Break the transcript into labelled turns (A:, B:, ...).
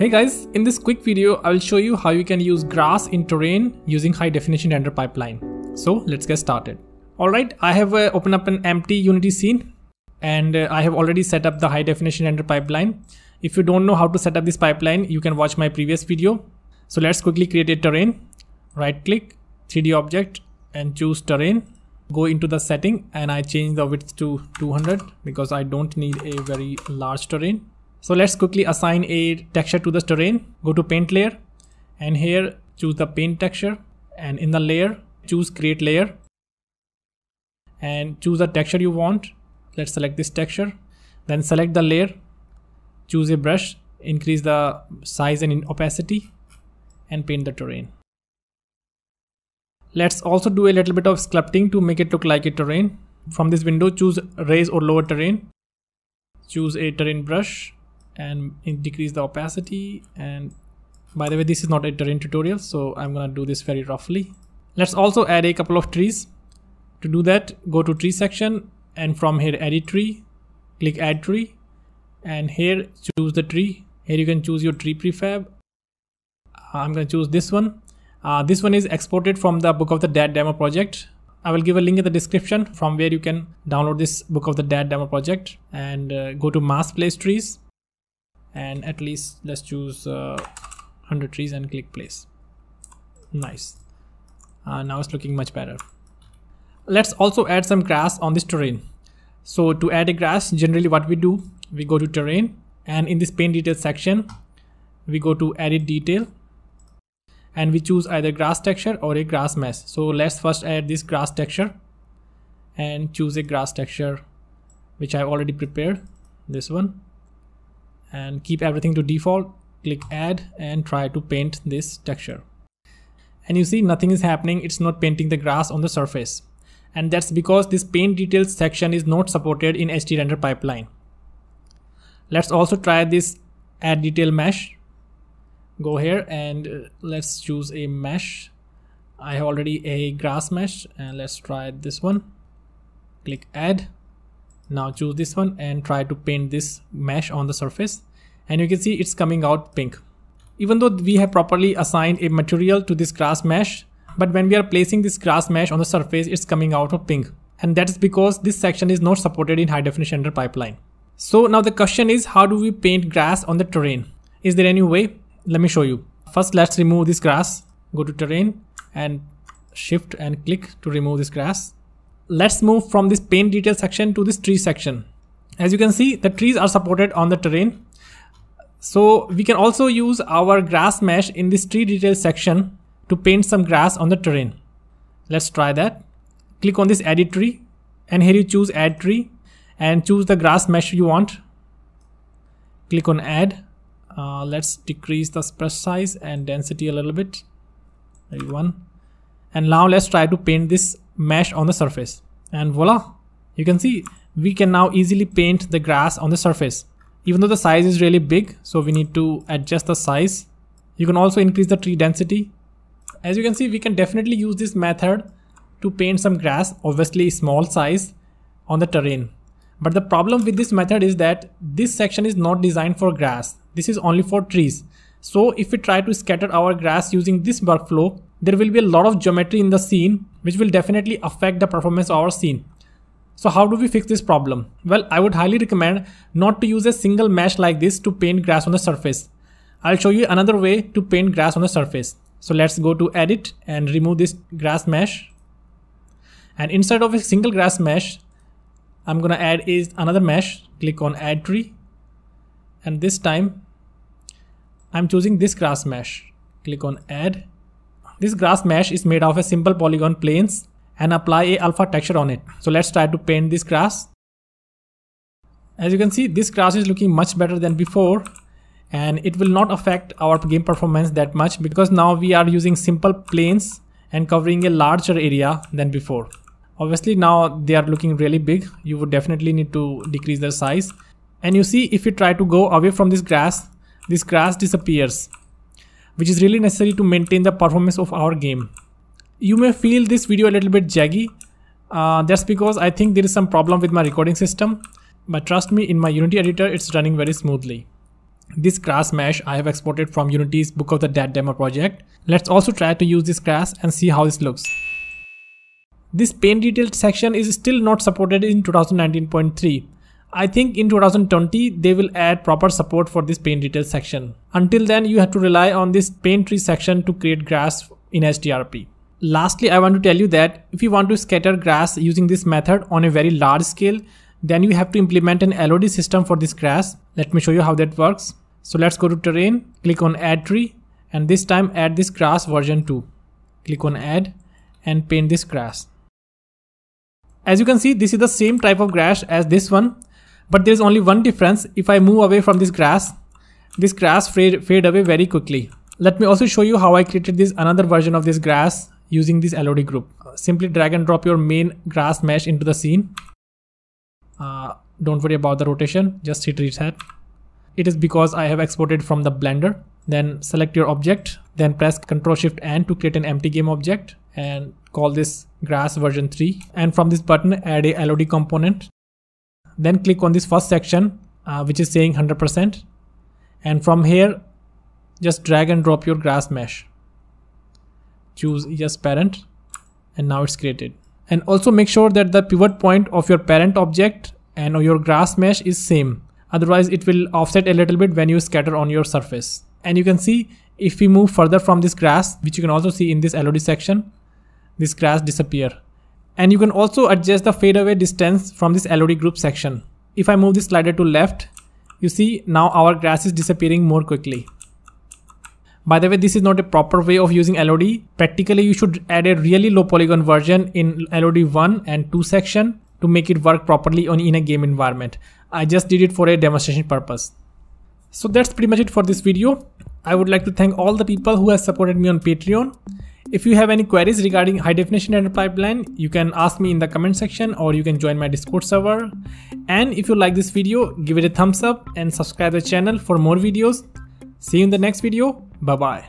A: Hey guys, in this quick video, I will show you how you can use grass in terrain using high definition render pipeline. So let's get started. Alright, I have uh, opened up an empty Unity scene and uh, I have already set up the high definition render pipeline. If you don't know how to set up this pipeline, you can watch my previous video. So let's quickly create a terrain. Right click, 3D object and choose terrain. Go into the setting and I change the width to 200 because I don't need a very large terrain so let's quickly assign a texture to this terrain. Go to paint layer and here choose the paint texture and in the layer choose create layer and choose the texture you want. Let's select this texture. Then select the layer, choose a brush, increase the size and opacity and paint the terrain. Let's also do a little bit of sculpting to make it look like a terrain. From this window, choose raise or lower terrain. Choose a terrain brush and decrease the opacity and by the way this is not a terrain tutorial so i'm gonna do this very roughly let's also add a couple of trees to do that go to tree section and from here edit tree click add tree and here choose the tree here you can choose your tree prefab uh, i'm going to choose this one uh, this one is exported from the book of the dead demo project i will give a link in the description from where you can download this book of the dead demo project and uh, go to mass place trees and at least let's choose uh, 100 trees and click place nice uh, now it's looking much better let's also add some grass on this terrain so to add a grass generally what we do we go to terrain and in this paint detail section we go to edit detail and we choose either grass texture or a grass mesh so let's first add this grass texture and choose a grass texture which I've already prepared this one and keep everything to default click add and try to paint this texture and you see nothing is happening it's not painting the grass on the surface and that's because this paint details section is not supported in HD render pipeline let's also try this add detail mesh go here and uh, let's choose a mesh I have already a grass mesh and let's try this one click add now choose this one and try to paint this mesh on the surface and you can see it's coming out pink. Even though we have properly assigned a material to this grass mesh, but when we are placing this grass mesh on the surface, it's coming out of pink. And that is because this section is not supported in high definition render pipeline. So now the question is how do we paint grass on the terrain? Is there any way? Let me show you. First, let's remove this grass. Go to terrain and shift and click to remove this grass let's move from this paint detail section to this tree section. As you can see, the trees are supported on the terrain. So we can also use our grass mesh in this tree detail section to paint some grass on the terrain. Let's try that. Click on this edit tree and here you choose add tree and choose the grass mesh you want. Click on add. Uh, let's decrease the spread size and density a little bit. Maybe one. And now let's try to paint this mesh on the surface. And voila, you can see we can now easily paint the grass on the surface. Even though the size is really big, so we need to adjust the size. You can also increase the tree density. As you can see, we can definitely use this method to paint some grass, obviously small size, on the terrain. But the problem with this method is that this section is not designed for grass. This is only for trees. So if we try to scatter our grass using this workflow, there will be a lot of geometry in the scene which will definitely affect the performance of our scene. So how do we fix this problem? Well, I would highly recommend not to use a single mesh like this to paint grass on the surface. I'll show you another way to paint grass on the surface. So let's go to edit and remove this grass mesh. And inside of a single grass mesh, I'm gonna add is another mesh. Click on add tree. And this time I'm choosing this grass mesh. Click on add this grass mesh is made of a simple polygon planes and apply a alpha texture on it. So let's try to paint this grass. As you can see, this grass is looking much better than before and it will not affect our game performance that much because now we are using simple planes and covering a larger area than before. Obviously now they are looking really big. You would definitely need to decrease their size. And you see if you try to go away from this grass, this grass disappears which is really necessary to maintain the performance of our game. You may feel this video a little bit jaggy. Uh, that's because I think there is some problem with my recording system. But trust me, in my Unity editor, it's running very smoothly. This grass mesh I have exported from Unity's Book of the Dead demo project. Let's also try to use this grass and see how this looks. This paint detail section is still not supported in 2019.3 I think in 2020 they will add proper support for this paint detail section. Until then you have to rely on this paint tree section to create grass in HDRP. Lastly, I want to tell you that if you want to scatter grass using this method on a very large scale, then you have to implement an LOD system for this grass. Let me show you how that works. So let's go to terrain, click on add tree and this time add this grass version 2. Click on add and paint this grass. As you can see, this is the same type of grass as this one. But there's only one difference. If I move away from this grass, this grass fade, fade away very quickly. Let me also show you how I created this another version of this grass using this LOD group. Uh, simply drag and drop your main grass mesh into the scene. Uh, don't worry about the rotation, just hit reset. It is because I have exported from the blender. Then select your object, then press Ctrl Shift N to create an empty game object and call this grass version 3. And from this button, add a LOD component then click on this first section uh, which is saying 100% and from here just drag and drop your grass mesh choose yes parent and now it's created and also make sure that the pivot point of your parent object and your grass mesh is same otherwise it will offset a little bit when you scatter on your surface and you can see if we move further from this grass which you can also see in this LOD section this grass disappear and you can also adjust the fadeaway distance from this LOD group section. If I move this slider to left, you see now our grass is disappearing more quickly. By the way, this is not a proper way of using LOD. Practically, you should add a really low polygon version in LOD 1 and 2 section to make it work properly on in a game environment. I just did it for a demonstration purpose. So that's pretty much it for this video. I would like to thank all the people who have supported me on Patreon. If you have any queries regarding high definition data pipeline, you can ask me in the comment section or you can join my discord server. And if you like this video, give it a thumbs up and subscribe the channel for more videos. See you in the next video. Bye bye.